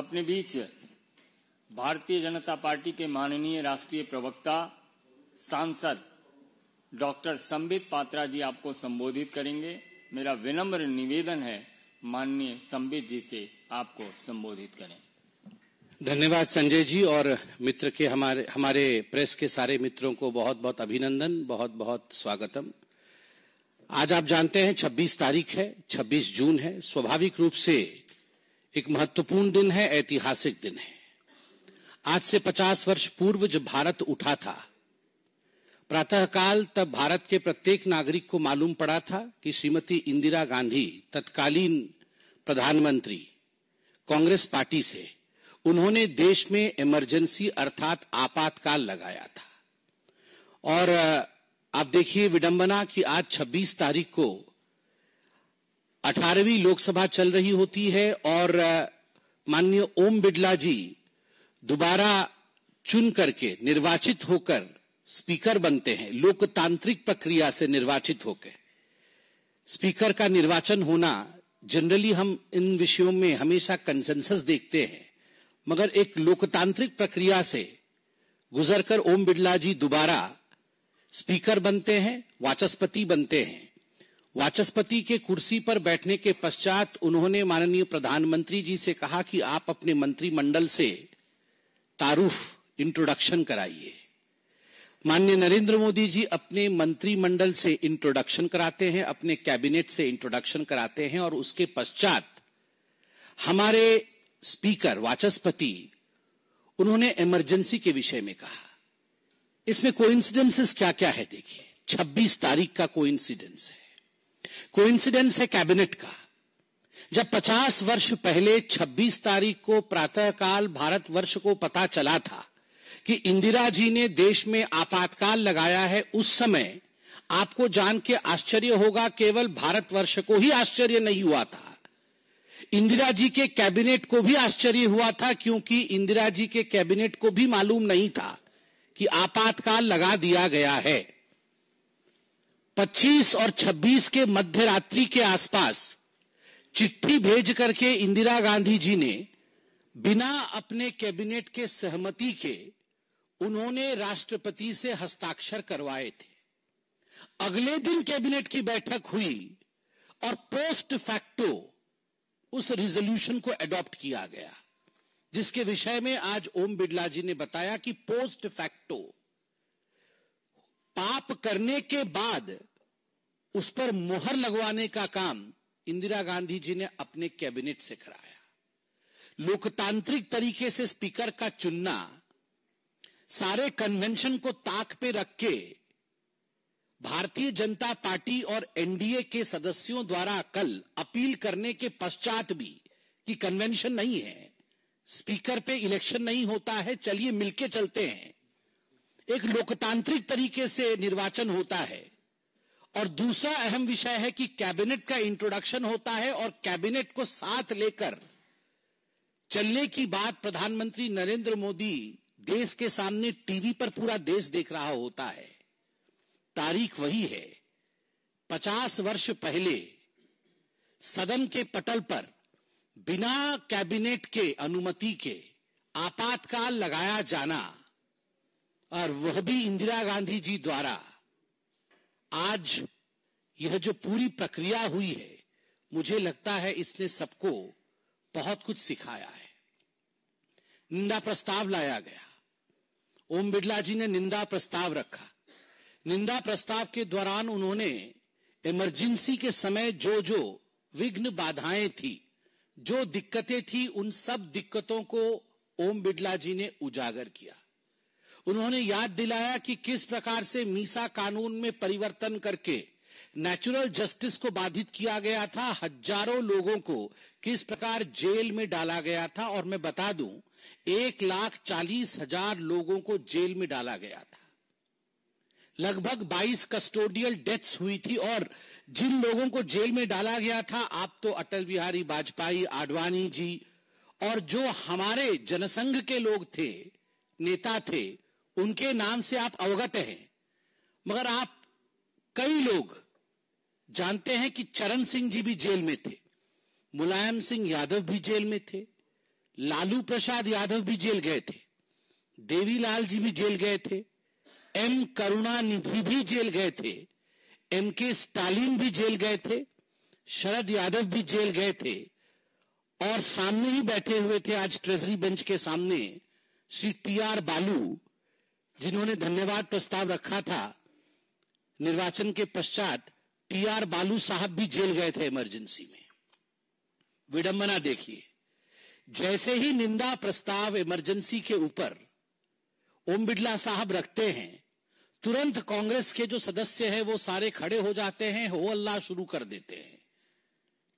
अपने बीच भारतीय जनता पार्टी के माननीय राष्ट्रीय प्रवक्ता सांसद डॉक्टर संबित पात्रा जी आपको संबोधित करेंगे मेरा विनम्र निवेदन है माननीय संबित जी से आपको संबोधित करें धन्यवाद संजय जी और मित्र के हमारे हमारे प्रेस के सारे मित्रों को बहुत बहुत अभिनंदन बहुत बहुत स्वागतम आज आप जानते हैं 26 तारीख है 26 जून है स्वाभाविक रूप से एक महत्वपूर्ण दिन है ऐतिहासिक दिन है आज से 50 वर्ष पूर्व जब भारत उठा था प्रातःकाल तब भारत के प्रत्येक नागरिक को मालूम पड़ा था कि श्रीमती इंदिरा गांधी तत्कालीन प्रधानमंत्री कांग्रेस पार्टी से उन्होंने देश में इमरजेंसी अर्थात आपातकाल लगाया था और आप देखिए विडंबना कि आज 26 तारीख को अठारहवीं लोकसभा चल रही होती है और माननीय ओम बिड़ला जी दोबारा चुन करके निर्वाचित होकर स्पीकर बनते हैं लोकतांत्रिक प्रक्रिया से निर्वाचित होकर स्पीकर का निर्वाचन होना जनरली हम इन विषयों में हमेशा कंसेंसस देखते हैं मगर एक लोकतांत्रिक प्रक्रिया से गुजरकर ओम बिड़ला जी दोबारा स्पीकर बनते हैं वाचस्पति बनते हैं वाचस्पति के कुर्सी पर बैठने के पश्चात उन्होंने माननीय प्रधानमंत्री जी से कहा कि आप अपने मंत्रिमंडल से तारुफ इंट्रोडक्शन कराइए माननीय नरेंद्र मोदी जी अपने मंत्रिमंडल से इंट्रोडक्शन कराते हैं अपने कैबिनेट से इंट्रोडक्शन कराते हैं और उसके पश्चात हमारे स्पीकर वाचस्पति उन्होंने इमरजेंसी के विषय में कहा इसमें कोइंसिडेंसेस क्या क्या है देखिए 26 तारीख का कोइंसिडेंस है कोइंसिडेंस है कैबिनेट का जब 50 वर्ष पहले 26 तारीख को प्रातःकाल भारतवर्ष को पता चला था कि इंदिरा जी ने देश में आपातकाल लगाया है उस समय आपको जान के आश्चर्य होगा केवल भारत वर्ष को ही आश्चर्य नहीं हुआ था इंदिरा जी के कैबिनेट को भी आश्चर्य हुआ था क्योंकि इंदिरा जी के कैबिनेट को भी मालूम नहीं था कि आपातकाल लगा दिया गया है 25 और 26 के मध्य रात्रि के आसपास चिट्ठी भेज करके इंदिरा गांधी जी ने बिना अपने कैबिनेट के सहमति के उन्होंने राष्ट्रपति से हस्ताक्षर करवाए थे अगले दिन कैबिनेट की बैठक हुई और पोस्ट फैक्टो उस रिजोल्यूशन को एडॉप्ट किया गया जिसके विषय में आज ओम बिड़ला जी ने बताया कि पोस्ट फैक्टो पाप करने के बाद उस पर मोहर लगवाने का काम इंदिरा गांधी जी ने अपने कैबिनेट से कराया लोकतांत्रिक तरीके से स्पीकर का चुनना सारे कन्वेंशन को ताक पे रख के भारतीय जनता पार्टी और एनडीए के सदस्यों द्वारा कल अपील करने के पश्चात भी कि कन्वेंशन नहीं है स्पीकर पे इलेक्शन नहीं होता है चलिए मिलके चलते हैं एक लोकतांत्रिक तरीके से निर्वाचन होता है और दूसरा अहम विषय है कि कैबिनेट का इंट्रोडक्शन होता है और कैबिनेट को साथ लेकर चलने की बात प्रधानमंत्री नरेंद्र मोदी देश के सामने टीवी पर पूरा देश देख रहा होता है तारीख वही है पचास वर्ष पहले सदन के पटल पर बिना कैबिनेट के अनुमति के आपातकाल लगाया जाना और वह भी इंदिरा गांधी जी द्वारा आज यह जो पूरी प्रक्रिया हुई है मुझे लगता है इसने सबको बहुत कुछ सिखाया है निंदा प्रस्ताव लाया गया ओम बिरला जी ने निंदा प्रस्ताव रखा निंदा प्रस्ताव के दौरान उन्होंने इमरजेंसी के समय जो जो विघ्न बाधाएं थी जो दिक्कतें थी उन सब दिक्कतों को ओम बिरला जी ने उजागर किया उन्होंने याद दिलाया कि किस प्रकार से मीसा कानून में परिवर्तन करके नेचुरल जस्टिस को बाधित किया गया था हजारों लोगों को किस प्रकार जेल में डाला गया था और मैं बता दूं एक लाख चालीस हजार लोगों को जेल में डाला गया था लगभग 22 कस्टोडियल डेथ्स हुई थी और जिन लोगों को जेल में डाला गया था आप तो अटल बिहारी वाजपेयी आडवाणी जी और जो हमारे जनसंघ के लोग थे नेता थे उनके नाम से आप अवगत हैं मगर आप कई लोग जानते हैं कि चरण सिंह जी भी जेल में थे मुलायम सिंह यादव भी जेल में थे लालू प्रसाद यादव भी जेल गए थे देवीलाल जी भी जेल गए थे एम करुणानिधि भी जेल गए थे एम के स्टालिन भी जेल गए थे शरद यादव भी जेल गए थे और सामने ही बैठे हुए थे आज ट्रेजरी बेंच के सामने श्री टी आर बालू जिन्होंने धन्यवाद प्रस्ताव रखा था निर्वाचन के पश्चात टी आर बालू साहब भी जेल गए थे इमरजेंसी में विडंबना देखिए जैसे ही निंदा प्रस्ताव इमरजेंसी के ऊपर ओम बिड़ला साहब रखते हैं तुरंत कांग्रेस के जो सदस्य हैं वो सारे खड़े हो जाते हैं हो अल्लाह शुरू कर देते हैं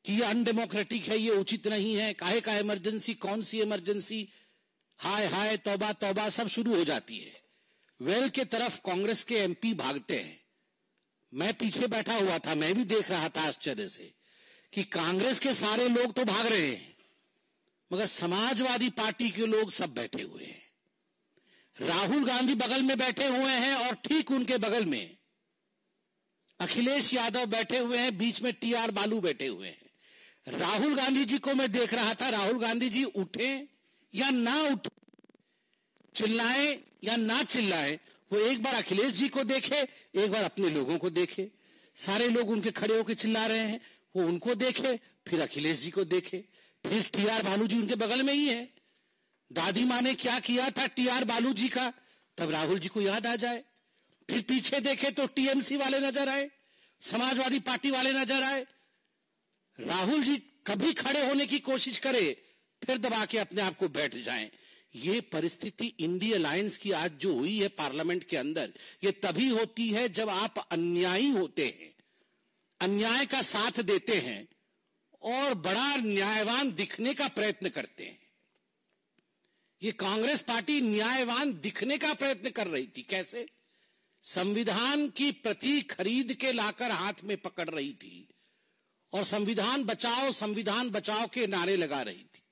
कि ये अनडेमोक्रेटिक है ये उचित नहीं है काहे का इमरजेंसी कौन सी इमरजेंसी हाय हाय तौबा तौबा सब शुरू हो जाती है वेल के तरफ कांग्रेस के एमपी भागते हैं मैं पीछे बैठा हुआ था मैं भी देख रहा था आश्चर्य से कि कांग्रेस के सारे लोग तो भाग रहे हैं मगर समाजवादी पार्टी के लोग सब बैठे हुए हैं राहुल गांधी बगल में बैठे हुए हैं और ठीक उनके बगल में अखिलेश यादव बैठे हुए हैं बीच में टी आर बालू बैठे हुए हैं राहुल गांधी जी को मैं देख रहा था राहुल गांधी जी उठे या ना उठे चिल्लाएं या ना चिल्लाए वो एक बार अखिलेश जी को देखे एक बार अपने लोगों को देखे सारे लोग उनके खड़े होकर चिल्ला रहे हैं वो उनको देखे फिर अखिलेश जी को देखे फिर टी आर बालू जी उनके बगल में ही है दादी माँ ने क्या किया था टी आर बालू जी का तब राहुल जी को याद आ जाए फिर पीछे देखे तो टीएमसी वाले नजर आए समाजवादी पार्टी वाले नजर आए राहुल जी कभी खड़े होने की कोशिश करे फिर दबा के अपने आप को बैठ जाएं ये परिस्थिति इंडिया अलायंस की आज जो हुई है पार्लियामेंट के अंदर ये तभी होती है जब आप अन्यायी होते हैं अन्याय का साथ देते हैं और बड़ा न्यायवान दिखने का प्रयत्न करते हैं ये कांग्रेस पार्टी न्यायवान दिखने का प्रयत्न कर रही थी कैसे संविधान की प्रति खरीद के लाकर हाथ में पकड़ रही थी और संविधान बचाओ संविधान बचाओ के नारे लगा रही थी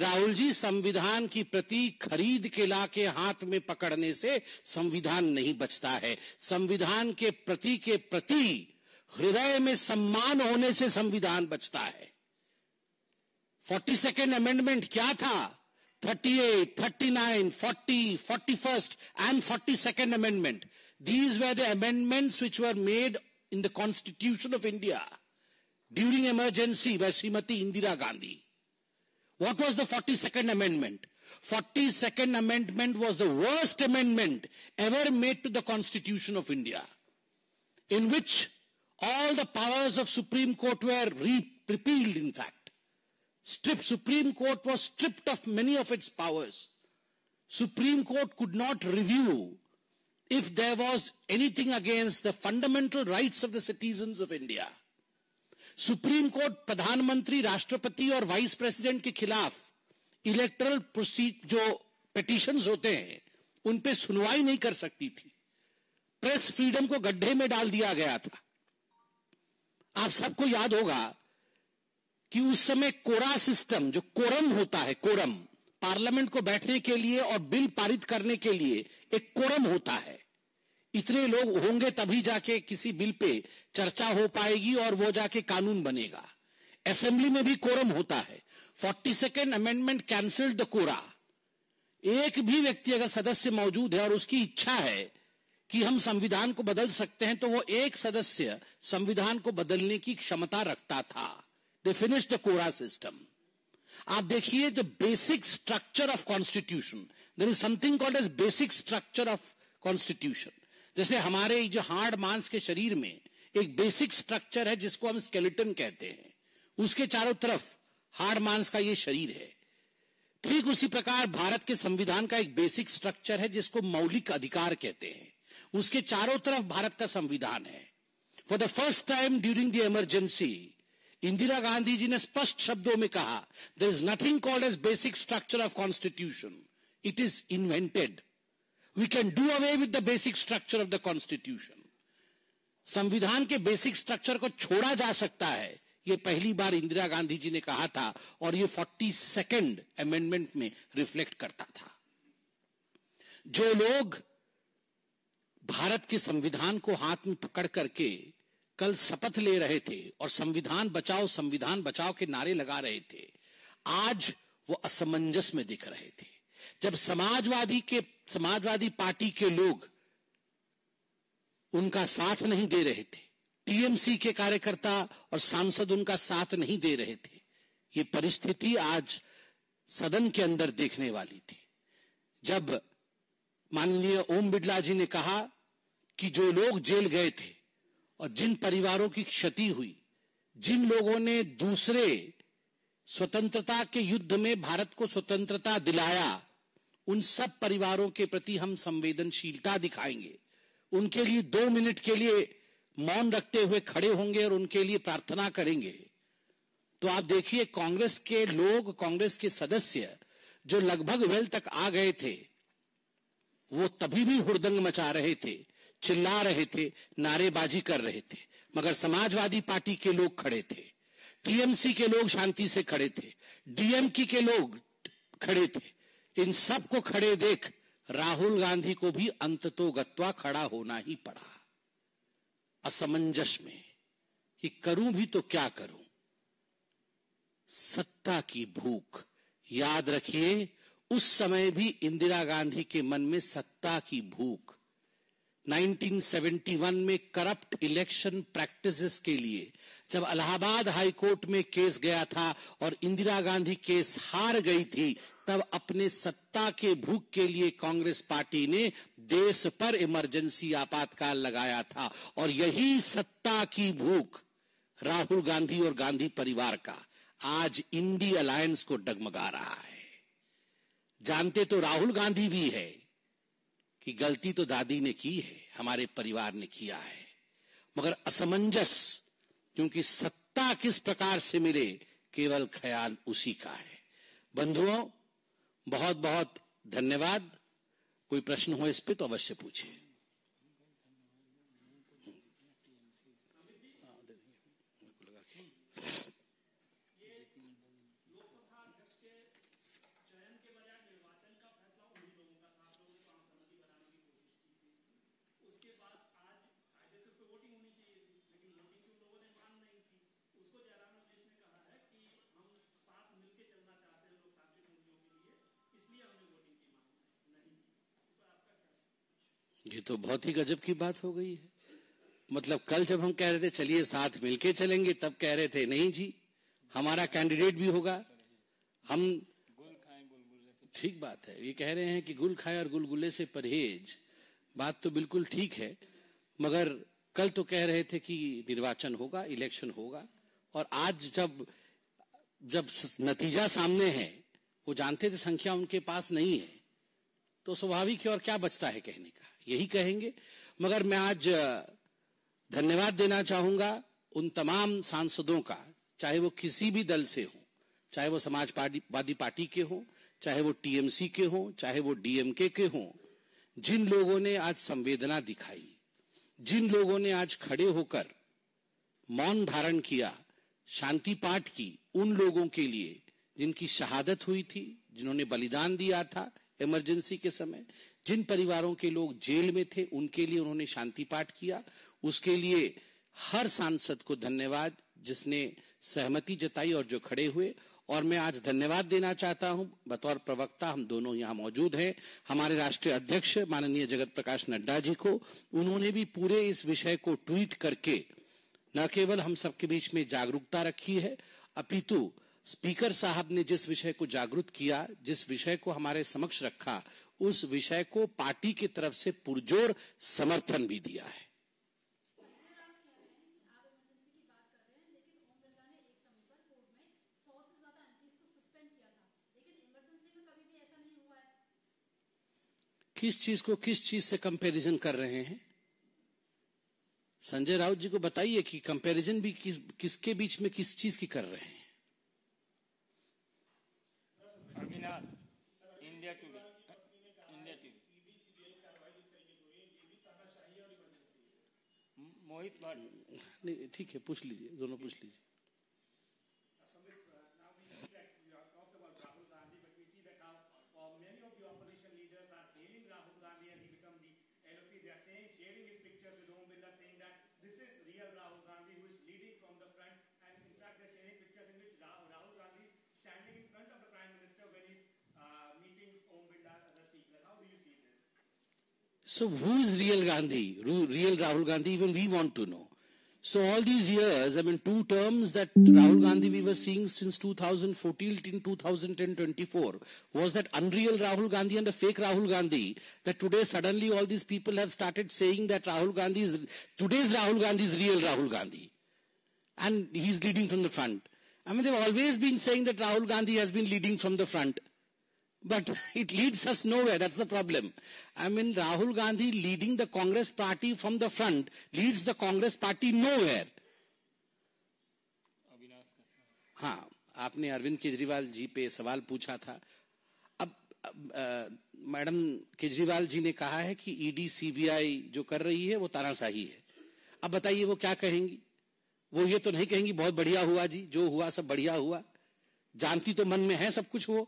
राहुल जी संविधान की प्रति खरीद के लाके हाथ में पकड़ने से संविधान नहीं बचता है संविधान के प्रति के प्रति हृदय में सम्मान होने से संविधान बचता है फोर्टी सेकेंड अमेंडमेंट क्या था thirty eight thirty nine forty forty first and forty second amendment these were the amendments which were made in the constitution of India during emergency by Shrimati Indira Gandhi What was the 42nd Amendment? 42nd Amendment was the worst amendment ever made to the Constitution of India, in which all the powers of Supreme Court were repealed, in fact. Supreme Court was stripped of many of its powers. Supreme Court could not review if there was anything against the fundamental rights of the citizens of India. Supreme court प्रधानमंत्री राष्ट्रपति और vice president के खिलाफ erectile proceed जो petitions होते हैं उन पे सुनवाई नहीं कर सकती थी प्रेस फ्रीडम को गड्ढे में डाल दिया गया था आप सबको याद होगा कि उस समय कोरा सिस्टम जो कोरम होता है कोरम पार्लियामेंट को बैठने के लिए और बिल पारित करने के लिए एक कोरम होता है इतने लोग होंगे तभी जाके किसी बिल पे चर्चा हो पाएगी और वो जाके कानून बनेगा असेंबली में भी कोरम होता है forty second amendment cancelled the quorum एक भी व्यक्ति अगर सदस्य मौजूद है और उसकी इच्छा है कि हम संविधान को बदल सकते हैं तो वो एक सदस्य संविधान को बदलने की क्षमता रखता था they finish the quorum system आप देखिए the basic structure of constitution there is something called as basic structure of constitution जैसे हमारे जो हार्ड मांस के शरीर में एक बेसिक स्ट्रक्चर है जिसको हम स्केलेटन कहते हैं उसके चारों तरफ हार्ड मांस का ये शरीर है ठीक उसी प्रकार भारत के संविधान का एक बेसिक स्ट्रक्चर है जिसको मौलिक अधिकार कहते हैं उसके चारों तरफ भारत का संविधान है for the first time during the emergency Indira Gandhi ji ने स्पष्ट शब्दों में कहा there is nothing called as basic structure of constitution it is invented we can do away with the basic structure of the constitution संविधान के बेसिक स्ट्रक्चर को छोड़ा जा सकता है ये पहली बार इंदिरा गांधी जी ने कहा था और ये फोर्टी सेकेंड अमेंडमेंट में रिफ्लेक्ट करता था जो लोग भारत के संविधान को हाथ में पकड़ करके कल शपथ ले रहे थे और संविधान बचाओ संविधान बचाओ के नारे लगा रहे थे आज वो असमंजस में दिख रहे थे जब समाजवादी के समाजवादी पार्टी के लोग उनका साथ नहीं दे रहे थे टीएमसी के कार्यकर्ता और सांसद उनका साथ नहीं दे रहे थे ये परिस्थिति आज सदन के अंदर देखने वाली थी जब माननीय ओम बिड़ला जी ने कहा कि जो लोग जेल गए थे और जिन परिवारों की क्षति हुई जिन लोगों ने दूसरे स्वतंत्रता के युद्ध में भारत को स्वतंत्रता दिलाया उन सब परिवारों के प्रति हम संवेदनशीलता दिखाएंगे उनके लिए दो मिनट के लिए मौन रखते हुए खड़े होंगे और उनके लिए प्रार्थना करेंगे तो आप देखिए कांग्रेस के लोग कांग्रेस के सदस्य जो लगभग वेल तक आ गए थे वो तभी भी हुड़दंग मचा रहे थे चिल्ला रहे थे नारेबाजी कर रहे थे मगर समाजवादी पार्टी के लोग खड़े थे टीएमसी के लोग शांति से खड़े थे डीएमके के लोग खड़े थे इन सबको खड़े देख राहुल गांधी को भी अंत तो गत्वा खड़ा होना ही पड़ा असमंजस में कि करूं भी तो क्या करूं सत्ता की भूख याद रखिए उस समय भी इंदिरा गांधी के मन में सत्ता की भूख 1971 में करप्ट इलेक्शन प्रैक्टिसेस के लिए जब इलाहाबाद हाई कोर्ट में केस गया था और इंदिरा गांधी केस हार गई थी तब अपने सत्ता के भूख के लिए कांग्रेस पार्टी ने देश पर इमरजेंसी आपातकाल लगाया था और यही सत्ता की भूख राहुल गांधी और गांधी परिवार का आज इंडी अलायंस को डगमगा रहा है जानते तो राहुल गांधी भी है कि गलती तो दादी ने की है हमारे परिवार ने किया है मगर असमंजस क्योंकि सत्ता किस प्रकार से मिले केवल ख्याल उसी का है बंधुओं बहुत बहुत धन्यवाद कोई प्रश्न हो इस पर तो अवश्य पूछें ये तो बहुत ही गजब की बात हो गई है मतलब कल जब हम कह रहे थे चलिए साथ मिलके चलेंगे तब कह रहे थे नहीं जी हमारा कैंडिडेट भी होगा हम ठीक बात है ये कह रहे हैं कि गुल खाए और गुलगुले से परहेज बात तो बिल्कुल ठीक है मगर कल तो कह रहे थे कि निर्वाचन होगा इलेक्शन होगा और आज जब जब नतीजा सामने है वो जानते थे संख्या उनके पास नहीं है तो स्वाभाविक है और क्या बचता है कहने का यही कहेंगे मगर मैं आज धन्यवाद देना चाहूंगा उन तमाम सांसदों का चाहे वो किसी भी दल से हो चाहे वो समाजवादी पार्टी के हो चाहे वो टीएमसी के हों चाहे वो डीएमके के हों जिन लोगों ने आज संवेदना दिखाई जिन लोगों ने आज खड़े होकर मौन धारण किया शांति पाठ की उन लोगों के लिए जिनकी शहादत हुई थी जिन्होंने बलिदान दिया था इमरजेंसी के समय जिन परिवारों के लोग जेल में थे उनके लिए उन्होंने शांति पाठ किया उसके लिए हर सांसद को धन्यवाद जिसने सहमति जताई और जो खड़े हुए और मैं आज धन्यवाद देना चाहता हूं बतौर प्रवक्ता हम दोनों यहां मौजूद हैं हमारे राष्ट्रीय अध्यक्ष माननीय जगत प्रकाश नड्डा जी को उन्होंने भी पूरे इस विषय को ट्वीट करके न केवल हम सबके बीच में जागरूकता रखी है अपितु स्पीकर साहब ने जिस विषय को जागृत किया जिस विषय को हमारे समक्ष रखा उस विषय को पार्टी की तरफ से पुरजोर समर्थन भी दिया है किस चीज को किस चीज से कंपैरिजन कर रहे हैं संजय राउत जी को बताइए कि कंपैरिजन भी किस किसके बीच में किस चीज की कर रहे हैं India Today India Today Mohit Bhatt ठीक है पूछ लीजिए दोनों पूछ लीजिए So who is real Gandhi? Real Rahul Gandhi? Even we want to know. So all these years, I mean, two terms that Rahul Gandhi we were seeing since 2014 till 2024 was that unreal Rahul Gandhi and a fake Rahul Gandhi. That today suddenly all these people have started saying that Rahul Gandhi is today's Rahul Gandhi is real Rahul Gandhi, and he's leading from the front. I mean, they've always been saying that Rahul Gandhi has been leading from the front. But it leads us nowhere. That's the problem. I mean, Rahul Gandhi leading the Congress party from the front leads the Congress party nowhere. हाँ आपने अरविंद केजरीवाल जी पे सवाल पूछा था अब, अब madam Kejriwal जी ने कहा है कि ईडी सीबीआई जो कर रही है वो तानाशाही है अब बताइए वो क्या कहेंगी वो ये तो नहीं कहेंगी बहुत बढ़िया हुआ जी जो हुआ सब बढ़िया हुआ जानती तो मन में है सब कुछ वो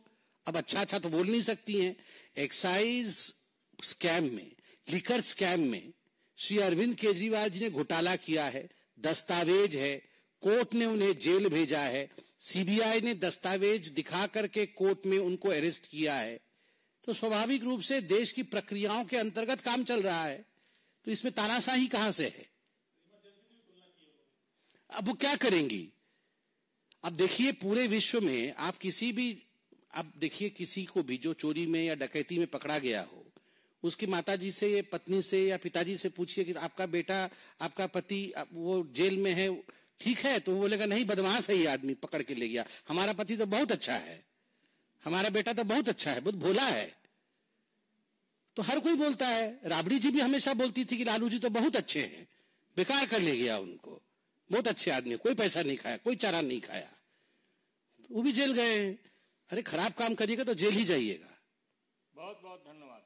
अब अच्छा अच्छा तो बोल नहीं सकती हैं एक्साइज स्कैम में लिकर स्कैम में श्री अरविंद केजरीवाल जी ने घोटाला किया है दस्तावेज है कोर्ट ने उन्हें जेल भेजा है सीबीआई ने दस्तावेज दिखा करके कोर्ट में उनको अरेस्ट किया है तो स्वाभाविक रूप से देश की प्रक्रियाओं के अंतर्गत काम चल रहा है तो इसमें तानाशाही कहां से है अब वो क्या करेंगी अब देखिए पूरे विश्व में आप किसी भी अब देखिए किसी को भी जो चोरी में या डकैती में पकड़ा गया हो उसकी माताजी से या पत्नी से या पिताजी से पूछिए कि आपका बेटा आपका पति वो जेल में है ठीक है तो वो बोलेगा नहीं बदमाश है ये आदमी पकड़ के ले गया हमारा पति तो बहुत अच्छा है हमारा बेटा तो बहुत अच्छा है बहुत भोला है तो हर कोई बोलता है राबड़ी जी भी हमेशा बोलती थी कि लालू जी तो बहुत अच्छे हैं बेकार कर ले गया उनको बहुत अच्छे आदमी कोई पैसा नहीं खाया कोई चारा नहीं खाया तो वो भी जेल गए हैं अरे खराब काम करिएगा तो जेल ही जाइएगा बहुत बहुत धन्यवाद